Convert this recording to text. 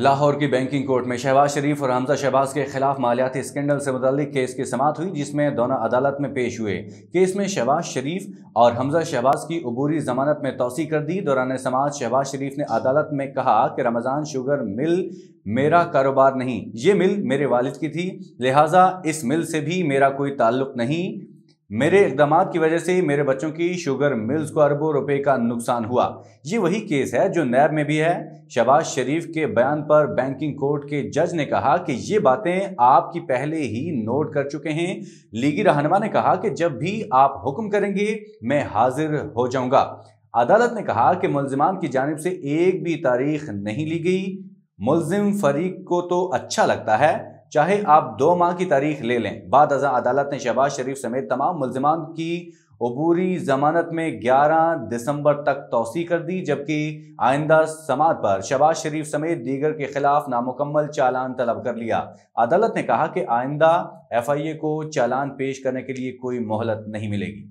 लाहौर की banking court में शहबाज शरीफ और हमजा शहबाज के खिलाफ मालियाती स्कैंडल से मुतलिक केस की समात हुई जिसमें दोनों अदालत में पेश हुए केस में शहबाज शरीफ और हमजा शहबाज की अबूरी जमानत में तोसी कर दी दौरान समाज शहबाज शरीफ ने अदालत में कहा कि रमज़ान शुगर मिल मेरा कारोबार नहीं ये मिल मेरे वालिद की थी लिहाजा इस मिल से भी मेरा कोई ताल्लुक नहीं मेरे हम्म। इकदाम की वजह से मेरे बच्चों की शुगर मिल्स को अरबों रुपए का नुकसान हुआ ये वही केस है जो नैब में भी है शबाज शरीफ के बयान पर बैंकिंग कोर्ट के जज ने कहा कि ये बातें आपकी पहले ही नोट कर चुके हैं लीगी रहनमा ने कहा कि जब भी आप हुक्म करेंगे मैं हाजिर हो जाऊंगा अदालत ने कहा कि मुलजमान की जानब से एक भी तारीख नहीं ली गई मुलजिम फरीक को तो अच्छा लगता है चाहे आप दो माह की तारीख ले लें बाद अजा अदालत ने शहबाज शरीफ समेत तमाम मुलजमान की अबूरी जमानत में 11 दिसंबर तक तोसी कर दी जबकि आइंदा समात पर शहबाज शरीफ समेत दीगर के खिलाफ नामुकम्मल चालान तलब कर लिया अदालत ने कहा कि आइंदा एफ आई ए को चालान पेश करने के लिए कोई मोहलत नहीं मिलेगी